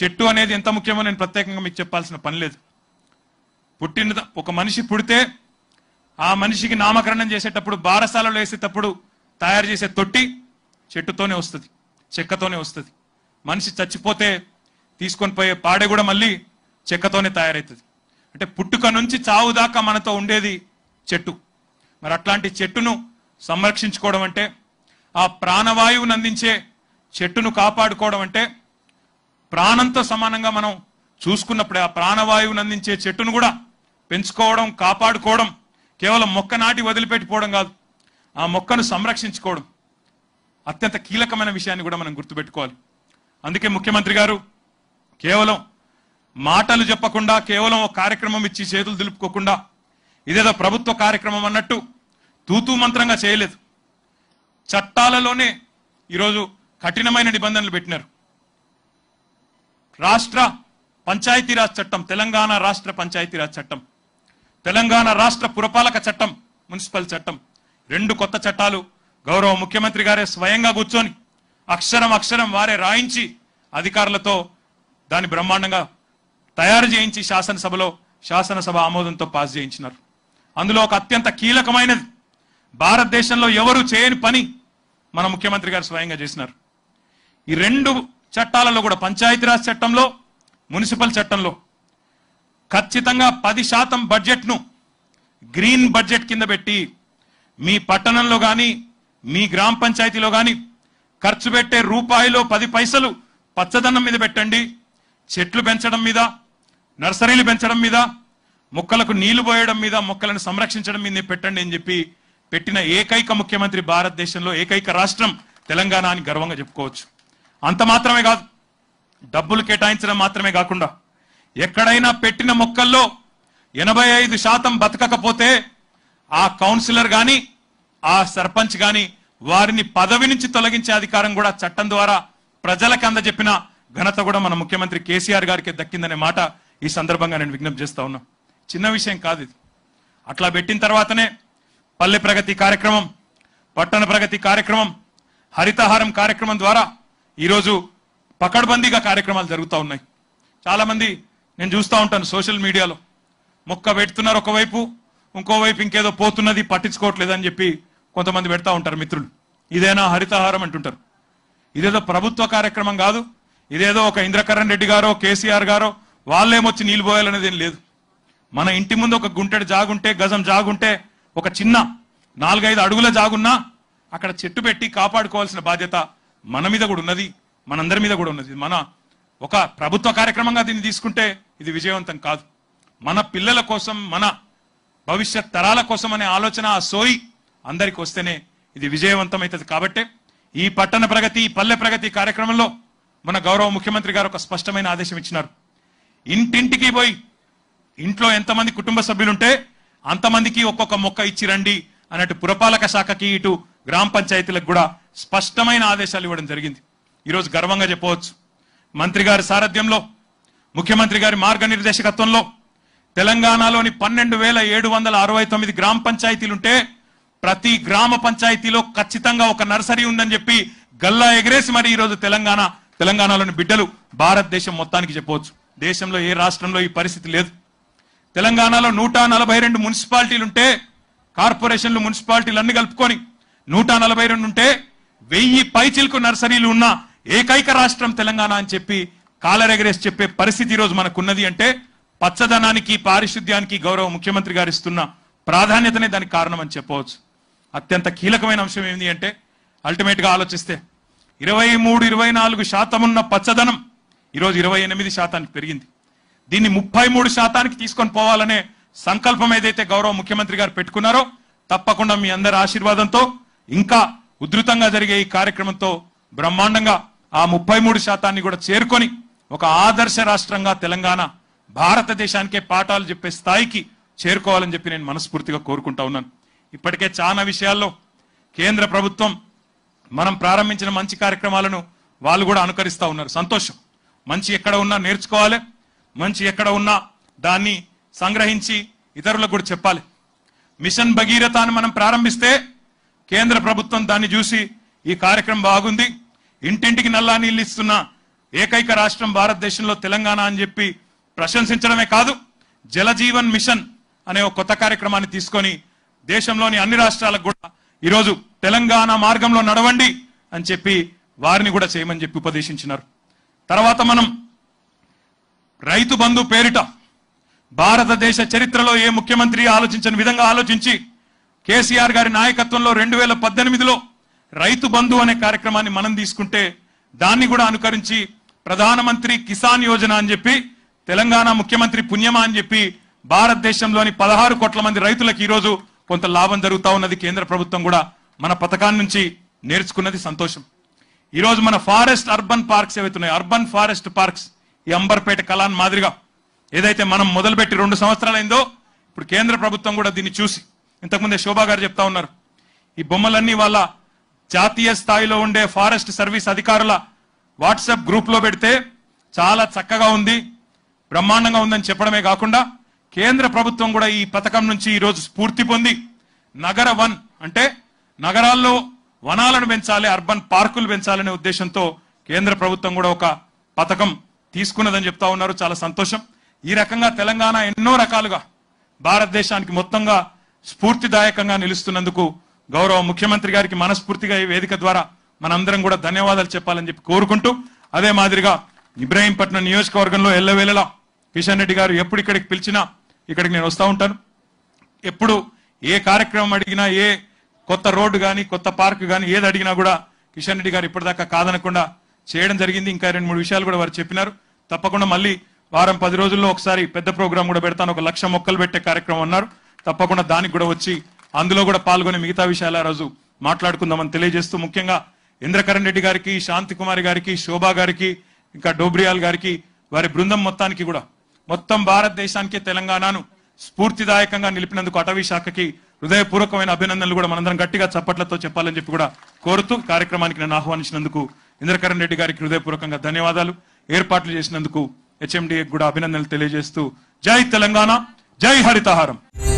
చెట్టు అనేది ఎంత ముఖ్యమో నేను ప్రత్యేకంగా మీకు చెప్పాల్సిన పని లేదు పుట్టిన ఒక మనిషి పుడితే ఆ మనిషికి నామకరణం చేసేటప్పుడు బారసాలలో వేసేటప్పుడు తయారు చేసే తొట్టి చెట్టుతోనే వస్తుంది చెక్కతోనే వస్తుంది మనిషి చచ్చిపోతే తీసుకొని పోయే పాడే కూడా మళ్ళీ చెక్కతోనే తయారవుతుంది అంటే పుట్టుక నుంచి చావు దాకా మనతో ఉండేది చెట్టు మరి అట్లాంటి చెట్టును సంరక్షించుకోవడం అంటే ఆ ప్రాణవాయువును అందించే చెట్టును కాపాడుకోవడం అంటే ప్రాణంతో సమానంగా మనం చూసుకున్నప్పుడు ఆ ప్రాణవాయువుని అందించే చెట్టును కూడా పెంచుకోవడం కాపాడుకోవడం కేవలం మొక్క నాటి వదిలిపెట్టిపోవడం కాదు ఆ మొక్కను సంరక్షించుకోవడం అత్యంత కీలకమైన విషయాన్ని కూడా మనం గుర్తుపెట్టుకోవాలి అందుకే ముఖ్యమంత్రి గారు కేవలం మాటలు చెప్పకుండా కేవలం ఒక కార్యక్రమం ఇచ్చి చేతులు దులుపుకోకుండా ఇదేదో ప్రభుత్వ కార్యక్రమం అన్నట్టు తూతూ మంత్రంగా చేయలేదు చట్టాలలోనే ఈరోజు కఠినమైన నిబంధనలు పెట్టినారు రాష్ట్ర పంచాయతీరాజ్ చట్టం తెలంగాణ రాష్ట్ర పంచాయతీరాజ్ చట్టం తెలంగాణ రాష్ట్ర పురపాలక చట్టం మున్సిపల్ చట్టం రెండు కొత్త చట్టాలు గౌరవ ముఖ్యమంత్రి గారే స్వయంగా కూర్చొని అక్షరం అక్షరం వారే రాయించి అధికారులతో దాని బ్రహ్మాండంగా తయారు చేయించి శాసనసభలో శాసనసభ ఆమోదంతో పాస్ చేయించినారు అందులో ఒక అత్యంత కీలకమైనది భారతదేశంలో ఎవరు చేయని పని మన ముఖ్యమంత్రి గారు స్వయంగా చేసినారు ఈ రెండు చట్టాలలో కూడా పంచాయతీరాజ్ చట్టంలో మున్సిపల్ చట్టంలో ఖచ్చితంగా పది శాతం బడ్జెట్ను గ్రీన్ బడ్జెట్ కింద పెట్టి మీ పట్టణంలో కానీ మీ గ్రామ పంచాయతీలో కానీ ఖర్చు పెట్టే రూపాయిలో పది పైసలు పచ్చదనం మీద పెట్టండి చెట్లు పెంచడం మీద నర్సరీలు పెంచడం మీద మొక్కలకు నీళ్లు పోయడం మీద మొక్కలను సంరక్షించడం మీద పెట్టండి అని చెప్పి పెట్టిన ఏకైక ముఖ్యమంత్రి భారతదేశంలో ఏకైక రాష్ట్రం తెలంగాణ అని గర్వంగా చెప్పుకోవచ్చు అంత మాత్రమే కాదు డబ్బులు కేటాయించడం మాత్రమే కాకుండా ఎక్కడైనా పెట్టిన మొక్కల్లో ఎనభై ఐదు శాతం బతకకపోతే ఆ కౌన్సిలర్ గాని ఆ సర్పంచ్ గాని వారిని పదవి నుంచి తొలగించే అధికారం కూడా చట్టం ద్వారా ప్రజలకు అందజెప్పిన ఘనత కూడా మన ముఖ్యమంత్రి కేసీఆర్ గారికి దక్కిందనే మాట ఈ సందర్భంగా నేను విజ్ఞప్తి చేస్తా ఉన్నా చిన్న విషయం కాదు ఇది అట్లా పెట్టిన తర్వాతనే పల్లె ప్రగతి కార్యక్రమం పట్టణ ప్రగతి కార్యక్రమం హరితహారం కార్యక్రమం ద్వారా ఈరోజు పకడ్బందీగా కార్యక్రమాలు జరుగుతూ ఉన్నాయి చాలామంది నేను చూస్తూ ఉంటాను సోషల్ మీడియాలో మొక్క పెడుతున్నారు ఒకవైపు ఇంకోవైపు ఇంకేదో పోతున్నది పట్టించుకోవట్లేదు అని చెప్పి కొంతమంది పెడతా ఉంటారు మిత్రులు ఇదేనా హరితహారం అంటుంటారు ఇదేదో ప్రభుత్వ కార్యక్రమం కాదు ఇదేదో ఒక ఇంద్రకరణ్ రెడ్డి గారో కేసీఆర్ గారో వాళ్ళేమొచ్చి నీళ్ళు పోయాలనేది ఏం లేదు మన ఇంటి ముందు ఒక గుంటెడు జాగుంటే గజం జాగుంటే ఒక చిన్న నాలుగైదు అడుగుల జాగున్నా అక్కడ చెట్టు పెట్టి కాపాడుకోవాల్సిన బాధ్యత మన మీద కూడా ఉన్నది మనందరి మీద కూడా ఉన్నది మన ఒక ప్రభుత్వ కార్యక్రమంగా దీన్ని తీసుకుంటే ఇది విజయవంతం కాదు మన పిల్లల కోసం మన భవిష్యత్ తరాల కోసం అనే ఆలోచన ఆ సోయి అందరికి వస్తేనే ఇది విజయవంతం అవుతుంది కాబట్టే ఈ పట్టణ ప్రగతి పల్లె ప్రగతి కార్యక్రమంలో మన గౌరవ ముఖ్యమంత్రి గారు ఒక స్పష్టమైన ఆదేశం ఇచ్చినారు ఇంటింటికి పోయి ఇంట్లో ఎంతమంది కుటుంబ సభ్యులుంటే అంతమందికి ఒక్కొక్క మొక్క ఇచ్చి రండి అన్నట్టు పురపాలక శాఖకి ఇటు గ్రామ పంచాయతీలకు కూడా స్పష్టమైన ఆదేశాలు ఇవ్వడం జరిగింది ఈరోజు గర్వంగా చెప్పవచ్చు మంత్రి గారి సారథ్యంలో ముఖ్యమంత్రి గారి మార్గనిర్దేశకత్వంలో తెలంగాణలోని పన్నెండు వేల ఏడు వందల అరవై తొమ్మిది గ్రామ పంచాయతీలుంటే ప్రతి గ్రామ పంచాయతీలో ఖచ్చితంగా ఒక నర్సరీ ఉందని చెప్పి గల్లా ఎగరేసి మరి ఈరోజు తెలంగాణ తెలంగాణలోని బిడ్డలు భారతదేశం మొత్తానికి చెప్పవచ్చు దేశంలో ఏ రాష్ట్రంలో ఈ పరిస్థితి లేదు తెలంగాణలో నూట నలభై రెండు మున్సిపాలిటీలుంటే కార్పొరేషన్లు మున్సిపాలిటీలు అన్ని కలుపుకొని నూట నలభై రెండు ఉంటే వెయ్యి పైచిల్కు నర్సరీలు ఉన్న ఏకైక రాష్ట్రం తెలంగాణ అని చెప్పి కాలరెగరేసి చెప్పే పరిస్థితి ఈరోజు మనకున్నది అంటే పచ్చదనానికి పారిశుద్ధ్యానికి గౌరవ ముఖ్యమంత్రి గారు ఇస్తున్న ప్రాధాన్యతనే దానికి కారణం అని చెప్పవచ్చు అత్యంత కీలకమైన అంశం ఏంటి అంటే అల్టిమేట్గా ఆలోచిస్తే ఇరవై మూడు ఇరవై నాలుగు శాతం ఉన్న పచ్చదనం ఈరోజు ఇరవై ఎనిమిది శాతానికి పెరిగింది దీన్ని ముప్పై మూడు శాతానికి తీసుకొని పోవాలనే సంకల్పం ఏదైతే గౌరవ ముఖ్యమంత్రి గారు పెట్టుకున్నారో తప్పకుండా మీ అందరి ఆశీర్వాదంతో ఇంకా ఉధృతంగా జరిగే ఈ కార్యక్రమంతో బ్రహ్మాండంగా ఆ ముప్పై మూడు శాతాన్ని కూడా చేరుకొని ఒక ఆదర్శ రాష్ట్రంగా తెలంగాణ భారతదేశానికే పాఠాలు చెప్పే స్థాయికి చేరుకోవాలని చెప్పి నేను మనస్ఫూర్తిగా కోరుకుంటా ఉన్నాను ఇప్పటికే చాలా విషయాల్లో కేంద్ర ప్రభుత్వం మనం ప్రారంభించిన మంచి కార్యక్రమాలను వాళ్ళు కూడా అనుకరిస్తూ ఉన్నారు సంతోషం మంచి ఎక్కడ ఉన్నా నేర్చుకోవాలి మంచి ఎక్కడ ఉన్నా దాన్ని సంగ్రహించి ఇతరులకు కూడా చెప్పాలి మిషన్ భగీరథ మనం ప్రారంభిస్తే కేంద్ర ప్రభుత్వం దాన్ని చూసి ఈ కార్యక్రమం బాగుంది ఇంటింటికి నల్లా నీళ్ళు ఇస్తున్న ఏకైక రాష్ట్రం భారతదేశంలో తెలంగాణ అని చెప్పి ప్రశంసించడమే కాదు జలజీవన్ మిషన్ అనే ఒక కొత్త కార్యక్రమాన్ని తీసుకొని దేశంలోని అన్ని రాష్ట్రాలకు కూడా ఈరోజు తెలంగాణ మార్గంలో నడవండి అని చెప్పి వారిని కూడా చేయమని చెప్పి ఉపదేశించినారు తర్వాత మనం రైతు బంధు పేరిట భారతదేశ చరిత్రలో ఏ ముఖ్యమంత్రి ఆలోచించని విధంగా ఆలోచించి కేసీఆర్ గారి నాయకత్వంలో రెండు వేల పద్దెనిమిదిలో రైతు బంధు అనే కార్యక్రమాన్ని మనం తీసుకుంటే దాన్ని కూడా అనుకరించి ప్రధానమంత్రి కిసాన్ యోజన అని చెప్పి తెలంగాణ ముఖ్యమంత్రి పుణ్యమా అని చెప్పి భారతదేశంలోని పదహారు కోట్ల మంది రైతులకు ఈరోజు కొంత లాభం జరుగుతా ఉన్నది కేంద్ర ప్రభుత్వం కూడా మన పథకాన్ని నుంచి నేర్చుకున్నది సంతోషం ఈరోజు మన ఫారెస్ట్ అర్బన్ పార్క్స్ ఏవైతున్నాయి అర్బన్ ఫారెస్ట్ పార్క్స్ ఈ అంబర్పేట కళాన్ మాదిరిగా ఏదైతే మనం మొదలుపెట్టి రెండు సంవత్సరాలైందో ఇప్పుడు కేంద్ర ప్రభుత్వం కూడా దీన్ని చూసి ఇంతకుముందే శోభా గారు చెప్తా ఉన్నారు ఈ బొమ్మలన్నీ వాళ్ళ జాతీయ స్థాయిలో ఉండే ఫారెస్ట్ సర్వీస్ అధికారుల వాట్సాప్ గ్రూప్లో పెడితే చాలా చక్కగా ఉంది బ్రహ్మాండంగా ఉందని చెప్పడమే కాకుండా కేంద్ర ప్రభుత్వం కూడా ఈ పథకం నుంచి ఈరోజు స్ఫూర్తి పొంది నగర వన్ అంటే నగరాల్లో వనాలను పెంచాలి అర్బన్ పార్కులు పెంచాలనే ఉద్దేశంతో కేంద్ర ప్రభుత్వం కూడా ఒక పథకం తీసుకున్నదని చెప్తా ఉన్నారు చాలా సంతోషం ఈ రకంగా తెలంగాణ ఎన్నో రకాలుగా భారతదేశానికి మొత్తంగా స్ఫూర్తిదాయకంగా నిలుస్తున్నందుకు గౌరవ ముఖ్యమంత్రి గారికి మనస్ఫూర్తిగా ఈ వేదిక ద్వారా మనందరం కూడా ధన్యవాదాలు చెప్పాలని చెప్పి కోరుకుంటూ అదే మాదిరిగా ఇబ్రాహీంపట్నం నియోజకవర్గంలో ఎల్లవేళలా కిషన్ రెడ్డి గారు ఎప్పుడు ఇక్కడికి పిలిచినా ఇక్కడికి నేను వస్తూ ఉంటాను ఎప్పుడు ఏ కార్యక్రమం అడిగినా ఏ కొత్త రోడ్డు కానీ కొత్త పార్క్ కానీ ఏది అడిగినా కూడా కిషన్ రెడ్డి గారు ఇప్పటిదాకా కాదనకుండా చేయడం జరిగింది ఇంకా రెండు మూడు విషయాలు కూడా వారు చెప్పినారు తప్పకుండా మళ్ళీ వారం పది రోజుల్లో ఒకసారి పెద్ద ప్రోగ్రాం కూడా పెడతాను ఒక లక్ష మొక్కలు పెట్టే కార్యక్రమం అన్నారు తప్పకుండా దానికి కూడా వచ్చి అందులో కూడా పాల్గొని మిగతా విషయాలు ఆ రోజు మాట్లాడుకుందామని తెలియజేస్తూ ముఖ్యంగా ఇంద్రకరణ్ రెడ్డి గారికి శాంతి కుమారి గారికి శోభా గారికి ఇంకా డోబ్రియాల్ గారికి వారి బృందం మొత్తానికి కూడా మొత్తం భారతదేశానికి తెలంగాణను స్ఫూర్తిదాయకంగా నిలిపినందుకు అటవీ శాఖకి హృదయపూర్వకమైన అభినందనలు కూడా మనందరం గట్టిగా చప్పట్లతో చెప్పాలని చెప్పి కూడా కోరుతూ కార్యక్రమానికి నన్ను ఆహ్వానించినందుకు ఇంద్రకరణ్ రెడ్డి గారికి హృదయపూర్వకంగా ధన్యవాదాలు ఏర్పాట్లు చేసినందుకు హెచ్ఎండి కూడా అభినందనలు తెలియజేస్తూ జై తెలంగాణ జై హరితహారం